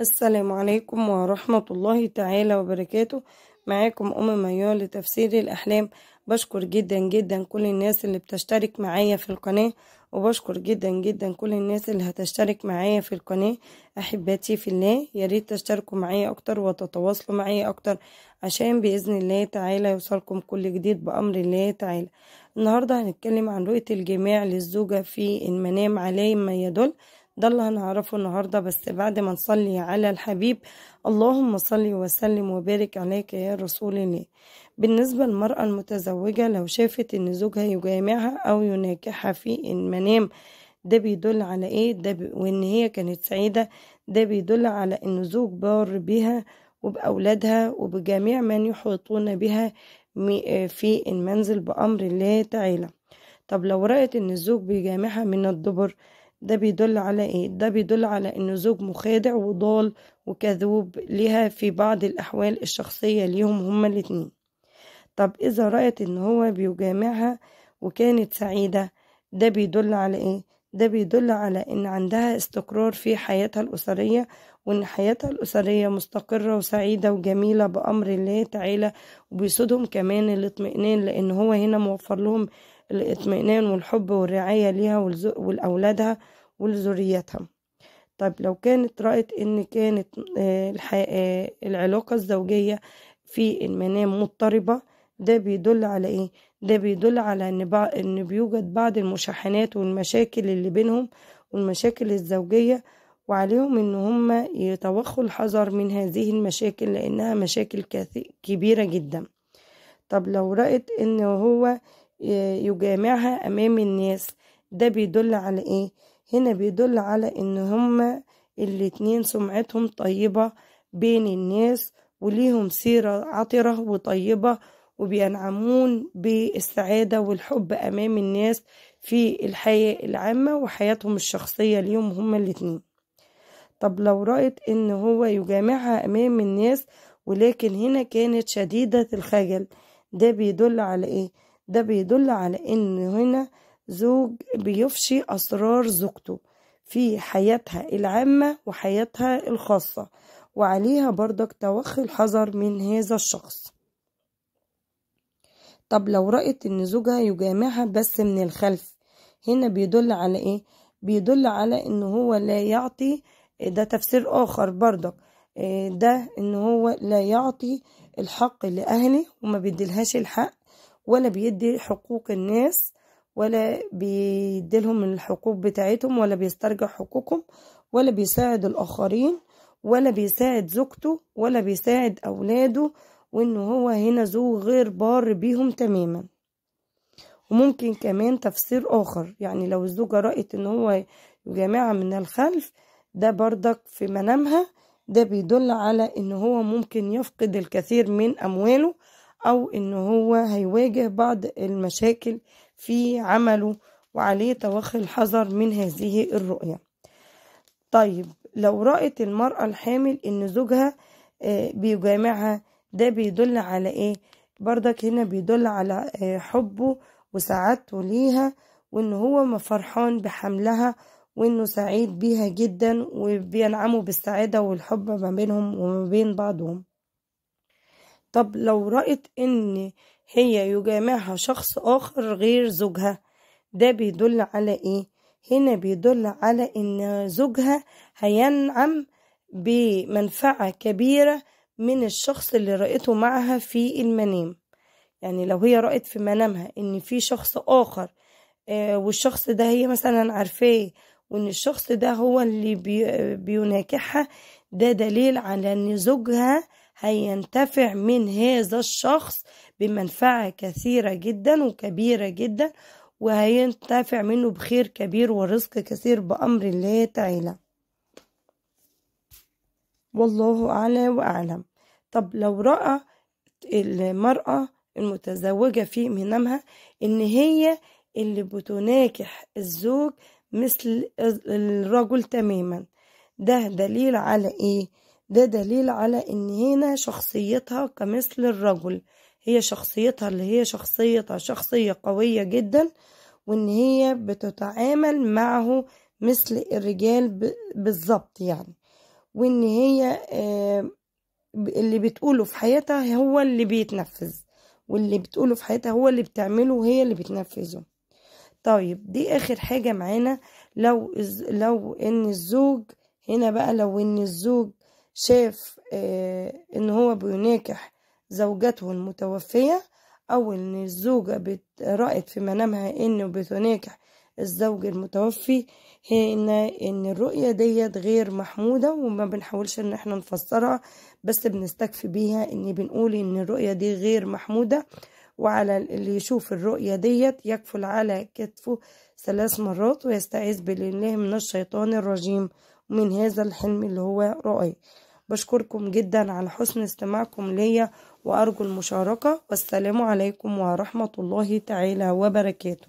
السلام عليكم ورحمة الله تعالى وبركاته معاكم أم ميار لتفسير الأحلام بشكر جدا جدا كل الناس اللي بتشترك معايا في القناة وبشكر جدا جدا كل الناس اللي هتشترك معايا في القناة أحباتي في الله ياريت تشتركوا معايا أكتر وتتواصلوا معايا أكتر عشان بإذن الله تعالى يوصلكم كل جديد بأمر الله تعالى النهاردة هنتكلم عن رؤية الجماع للزوجة في المنام عليه ما يدل ده اللي هنعرفه النهاردة بس بعد ما نصلي على الحبيب اللهم صل وسلم وبارك عليك يا رسول الله بالنسبة للمرأة المتزوجة لو شافت ان زوجها يجامعها او يناكحها في المنام ده بيدل على ايه ده ب... وان هي كانت سعيدة ده بيدل على ان زوج بار بها وبأولادها وبجميع من يحيطون بها في المنزل بأمر الله تعالى طب لو رأت إن الزوج بيجامعها من الدبر ده بيدل على ايه ده بيدل على انه زوج مخادع وضال وكذوب لها في بعض الاحوال الشخصيه ليهم هما الاتنين طب اذا رأت ان هو بيجامعها وكانت سعيده ده بيدل على ايه ده بيدل على ان عندها استقرار في حياتها الاسريه وان حياتها الاسريه مستقره وسعيده وجميله بامر الله تعالى وبيسودهم كمان الاطمئنان لان هو هنا موفر لهم الاطمئنان والحب والرعاية ليها ولأولادها ولذريتها طب لو كانت رأت إن كانت آه، آه، العلاقة الزوجية في المنام مضطربة ده بيدل على إيه؟ ده بيدل على إن, إن بيوجد بعض المشاحنات والمشاكل اللي بينهم والمشاكل الزوجية وعليهم إن هما يتوخوا الحذر من هذه المشاكل لأنها مشاكل كبيرة جدا طب لو رأت إن هو يجامعها أمام الناس ده بيدل على إيه؟ هنا بيدل على إن هما الاتنين سمعتهم طيبة بين الناس وليهم سيرة عطرة وطيبة وبينعمون بالسعادة والحب أمام الناس في الحياة العامة وحياتهم الشخصية ليهم هما الاتنين طب لو رأت إن هو يجامعها أمام الناس ولكن هنا كانت شديدة الخجل ده بيدل على إيه؟ ده بيدل على ان هنا زوج بيفشي اسرار زوجته في حياتها العامة وحياتها الخاصة وعليها بردك توخي الحذر من هذا الشخص طب لو رأت ان زوجها يجامعها بس من الخلف هنا بيدل على ايه بيدل على ان هو لا يعطي ده تفسير اخر بردك آه، ده ان هو لا يعطي الحق لاهله وما بيدلهاش الحق ولا بيدي حقوق الناس ولا بيديلهم الحقوق بتاعتهم ولا بيسترجع حقوقهم ولا بيساعد الآخرين ولا بيساعد زوجته ولا بيساعد أولاده وإنه هو هنا زوج غير بار بيهم تماما وممكن كمان تفسير آخر يعني لو الزوجة رأت إن هو جماعة من الخلف ده بردك في منامها ده بيدل على إن هو ممكن يفقد الكثير من أمواله أو إن هو هيواجه بعض المشاكل في عمله وعليه توخي الحذر من هذه الرؤية طيب لو رأت المرأة الحامل إن زوجها آه، بيجامعها ده بيدل على إيه بردك هنا بيدل على آه، حبه وسعادته ليها وإن هو فرحان بحملها وإنه سعيد بيها جدا وبينعموا بالسعادة والحب ما بينهم وما بين بعضهم طب لو رأت إن هي يجامعها شخص آخر غير زوجها ده بيدل على إيه؟ هنا بيدل على إن زوجها هينعم بمنفعة كبيرة من الشخص اللي رأته معها في المنام يعني لو هي رأت في منامها إن في شخص آخر آه، والشخص ده هي مثلا عارفاه وإن الشخص ده هو اللي بيناكحها ده دليل على إن زوجها هينتفع من هذا الشخص بمنفعة كثيرة جدا وكبيرة جدا وهينتفع منه بخير كبير ورزق كثير بأمر الله تعالى والله أعلى وأعلم طب لو رأى المرأة المتزوجة في منامها إن هي اللي بتناكح الزوج مثل الرجل تماما ده دليل على إيه؟ ده دليل على ان هنا شخصيتها كمثل الرجل هي شخصيتها اللي هي شخصيتها شخصية قوية جدا وان هي بتتعامل معه مثل الرجال بالظبط يعني وان هي آه، اللي بتقوله في حياتها هو اللي بيتنفذ واللي بتقوله في حياتها هو اللي بتعمله وهي اللي بتنفذه طيب دي اخر حاجة معانا لو لو ان الزوج هنا بقى لو ان الزوج شاف آه، إن هو بيناكح زوجته المتوفية أو إن الزوجة رأت في منامها إنه بتناكح الزوج المتوفي هي إن إن الرؤية ديت غير محمودة وما بنحاولش إن إحنا نفسرها بس بنستكفي بيها إن بنقول إن الرؤية دي غير محمودة وعلى اللي يشوف الرؤية ديت يكفل على كتفه ثلاث مرات ويستعيذ بالله من الشيطان الرجيم من هذا الحلم اللي هو رؤيه بشكركم جدا على حسن استماعكم ليا وأرجو المشاركة والسلام عليكم ورحمة الله تعالى وبركاته